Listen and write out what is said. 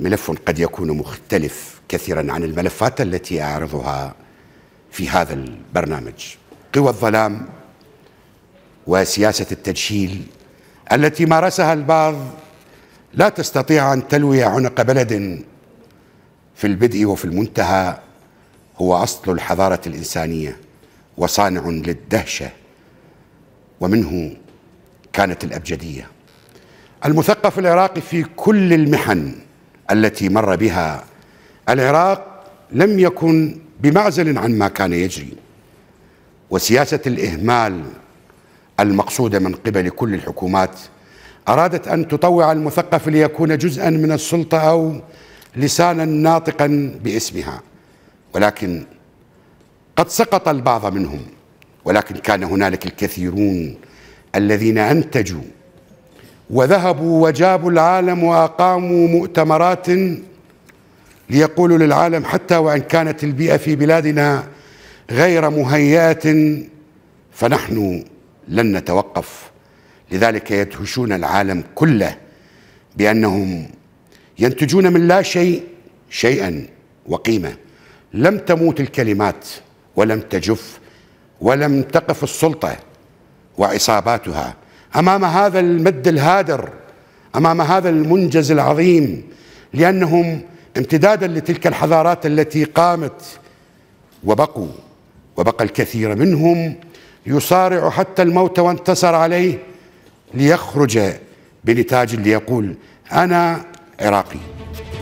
ملف قد يكون مختلف كثيرا عن الملفات التي اعرضها في هذا البرنامج قوى الظلام وسياسه التجهيل التي مارسها البعض لا تستطيع ان تلوي عنق بلد في البدء وفي المنتهى هو اصل الحضاره الانسانيه وصانع للدهشه ومنه كانت الابجديه المثقف العراقي في كل المحن التي مر بها العراق لم يكن بمعزل عن ما كان يجري وسياسة الإهمال المقصودة من قبل كل الحكومات أرادت أن تطوع المثقف ليكون جزءا من السلطة أو لسانا ناطقا باسمها ولكن قد سقط البعض منهم ولكن كان هنالك الكثيرون الذين أنتجوا وذهبوا وجابوا العالم واقاموا مؤتمرات ليقولوا للعالم حتى وان كانت البيئه في بلادنا غير مهيئه فنحن لن نتوقف لذلك يدهشون العالم كله بانهم ينتجون من لا شيء شيئا وقيمه لم تموت الكلمات ولم تجف ولم تقف السلطه وعصاباتها امام هذا المد الهادر امام هذا المنجز العظيم لانهم امتدادا لتلك الحضارات التي قامت وبقوا وبقى الكثير منهم يصارع حتى الموت وانتصر عليه ليخرج بنتاج ليقول انا عراقي